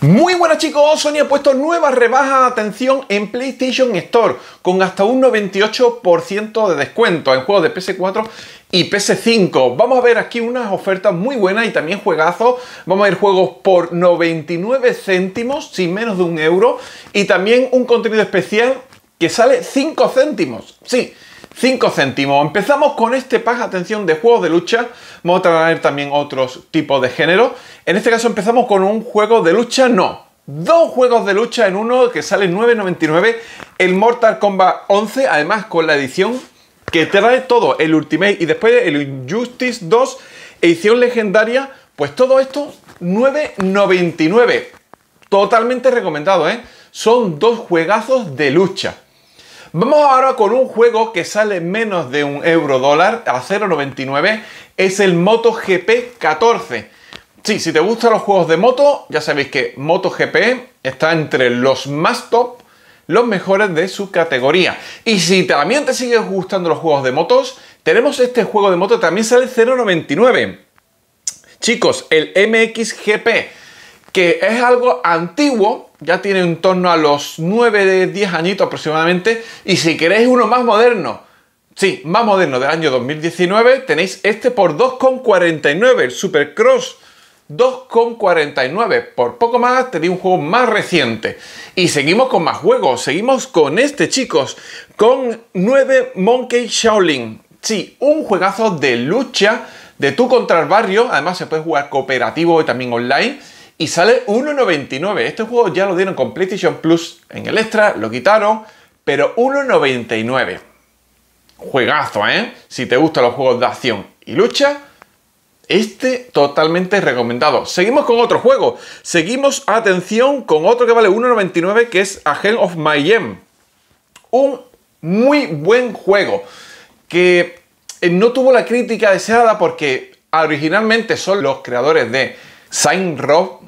Muy buenas chicos, Sony ha puesto nuevas rebajas atención en PlayStation Store con hasta un 98% de descuento en juegos de PS4 y PS5. Vamos a ver aquí unas ofertas muy buenas y también juegazos. Vamos a ver juegos por 99 céntimos, sin menos de un euro, y también un contenido especial que sale 5 céntimos. Sí, 5 céntimos. Empezamos con este pack, atención, de juegos de lucha. Vamos a traer también otros tipos de género. En este caso empezamos con un juego de lucha, no. Dos juegos de lucha en uno que sale 9.99. El Mortal Kombat 11, además con la edición que trae todo, el Ultimate y después el Injustice 2, edición legendaria. Pues todo esto 9.99. Totalmente recomendado, ¿eh? Son dos juegazos de lucha. Vamos ahora con un juego que sale menos de un euro dólar a 0,99. Es el MotoGP 14. Sí, si te gustan los juegos de moto, ya sabéis que MotoGP está entre los más top, los mejores de su categoría. Y si también te siguen gustando los juegos de motos, tenemos este juego de moto, también sale 0,99. Chicos, el MXGP que es algo antiguo, ya tiene en torno a los 9 de 10 añitos aproximadamente, y si queréis uno más moderno, sí, más moderno del año 2019, tenéis este por 2,49, el Supercross 2,49. Por poco más tenéis un juego más reciente. Y seguimos con más juegos, seguimos con este chicos, con 9 Monkey Shaolin. Sí, un juegazo de lucha, de tú contra el barrio, además se puede jugar cooperativo y también online y sale 1.99. Este juego ya lo dieron con PlayStation Plus en el extra, lo quitaron, pero 1.99. Juegazo, ¿eh? Si te gustan los juegos de acción y lucha, este totalmente recomendado. Seguimos con otro juego. Seguimos, atención, con otro que vale 1.99 que es A of My game Un muy buen juego que eh, no tuvo la crítica deseada porque originalmente son los creadores de Saint Rob,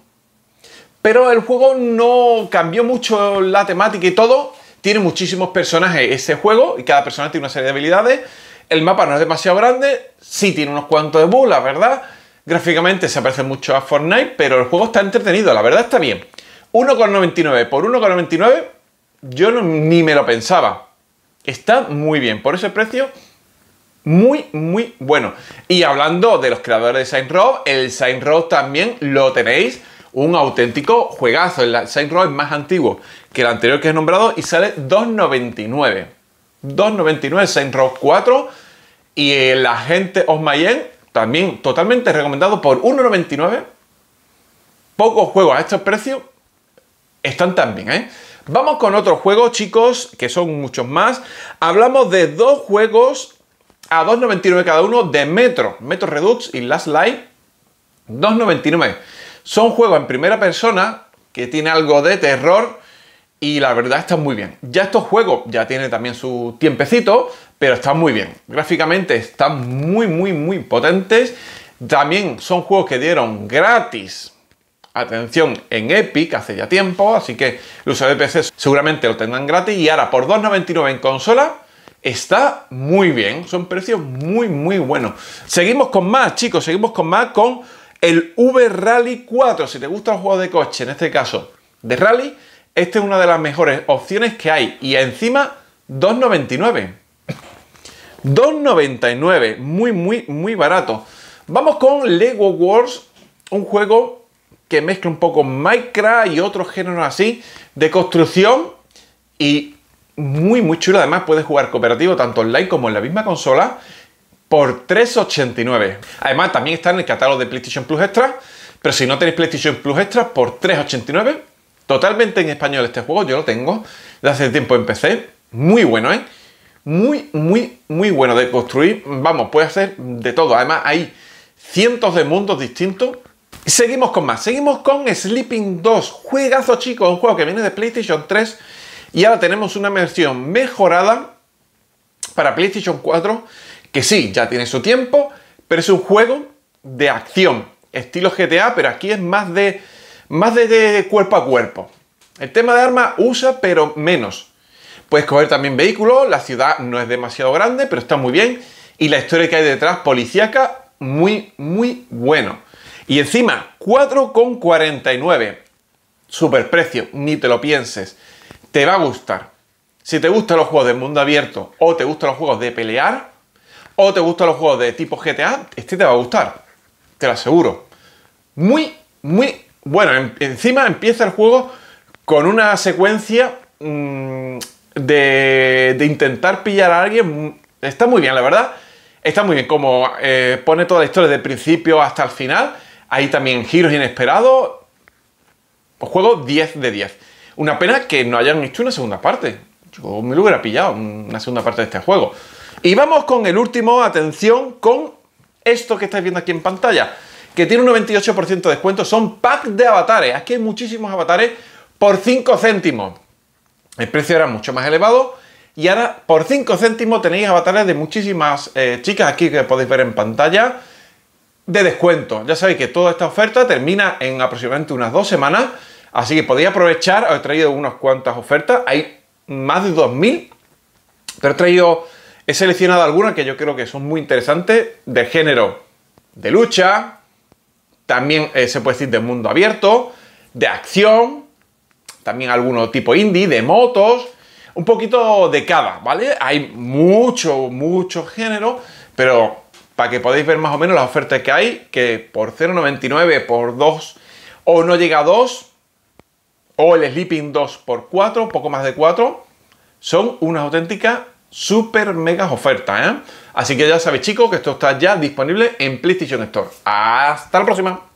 Pero el juego no cambió mucho la temática y todo. Tiene muchísimos personajes ese juego y cada personaje tiene una serie de habilidades. El mapa no es demasiado grande, sí tiene unos cuantos de la ¿verdad? Gráficamente se parece mucho a Fortnite, pero el juego está entretenido, la verdad está bien. 1,99 por 1,99 yo ni me lo pensaba. Está muy bien, por ese precio muy, muy bueno. Y hablando de los creadores de Saint Rob, el Saint Rob también lo tenéis. Un auténtico juegazo. El Saint Rob es más antiguo que el anterior que he nombrado y sale 2.99. 2.99 Saint Rob 4 y el agente Osmayen, también totalmente recomendado por 1.99. Pocos juegos a estos precios están tan bien, ¿eh? Vamos con otros juegos, chicos, que son muchos más. Hablamos de dos juegos a 2,99 cada uno de Metro, Metro Redux y Last Light, 2,99. Son juegos en primera persona que tiene algo de terror y la verdad están muy bien. Ya estos juegos ya tienen también su tiempecito, pero están muy bien. Gráficamente están muy, muy, muy potentes. También son juegos que dieron gratis atención en Epic hace ya tiempo, así que los de PC seguramente lo tendrán gratis y ahora por 2.99 en consola Está muy bien, son precios muy, muy buenos. Seguimos con más, chicos, seguimos con más con el V Rally 4. Si te gusta el juego de coche, en este caso de rally, esta es una de las mejores opciones que hay. Y encima, 2,99. 2,99. Muy, muy, muy barato. Vamos con Lego Wars, un juego que mezcla un poco Minecraft y otros géneros así de construcción y muy, muy chulo. Además, puedes jugar cooperativo tanto online como en la misma consola por 3,89. Además, también está en el catálogo de PlayStation Plus Extra. Pero si no tenéis PlayStation Plus Extra, por 3,89. Totalmente en español este juego, yo lo tengo. De hace tiempo empecé. Muy bueno, ¿eh? Muy, muy, muy bueno de construir. Vamos, puede hacer de todo. Además, hay cientos de mundos distintos. Seguimos con más. Seguimos con Sleeping 2. Juegazo, chicos. Un juego que viene de PlayStation 3 y ahora tenemos una versión mejorada para PlayStation 4, que sí, ya tiene su tiempo, pero es un juego de acción, estilo GTA, pero aquí es más de, más de, cuerpo a cuerpo. El tema de armas usa, pero menos. Puedes coger también vehículos, la ciudad no es demasiado grande, pero está muy bien. Y la historia que hay detrás, policíaca, muy, muy bueno. Y encima, 4,49. Super precio, ni te lo pienses te va a gustar. Si te gustan los juegos de mundo abierto o te gustan los juegos de pelear o te gustan los juegos de tipo GTA, este te va a gustar. Te lo aseguro. Muy, muy bueno. encima empieza el juego con una secuencia mm, de, de, intentar pillar a alguien. Está muy bien, la verdad. Está muy bien como eh, pone toda la historia del principio hasta el final. Hay también giros inesperados. Juego 10 de 10. Una pena que no hayan hecho una segunda parte. Yo me lo hubiera pillado, una segunda parte de este juego. Y vamos con el último, atención, con esto que estáis viendo aquí en pantalla, que tiene un 98% de descuento, son packs de avatares. Aquí hay muchísimos avatares por 5 céntimos. El precio era mucho más elevado y ahora por 5 céntimos tenéis avatares de muchísimas eh, chicas aquí que podéis ver en pantalla de descuento. Ya sabéis que toda esta oferta termina en aproximadamente unas dos semanas Así que podéis aprovechar, os he traído unas cuantas ofertas, hay más de 2.000, pero he traído, he seleccionado algunas que yo creo que son muy interesantes, de género de lucha, también eh, se puede decir de mundo abierto, de acción, también alguno tipo indie, de motos, un poquito de cada, ¿vale? Hay mucho, mucho género, pero para que podáis ver más o menos las ofertas que hay, que por 0,99, por 2 o no llega a 2, o el Sleeping 2x4, poco más de 4, son unas auténticas super megas ofertas. ¿eh? Así que ya sabéis chicos que esto está ya disponible en PlayStation Store. Hasta la próxima.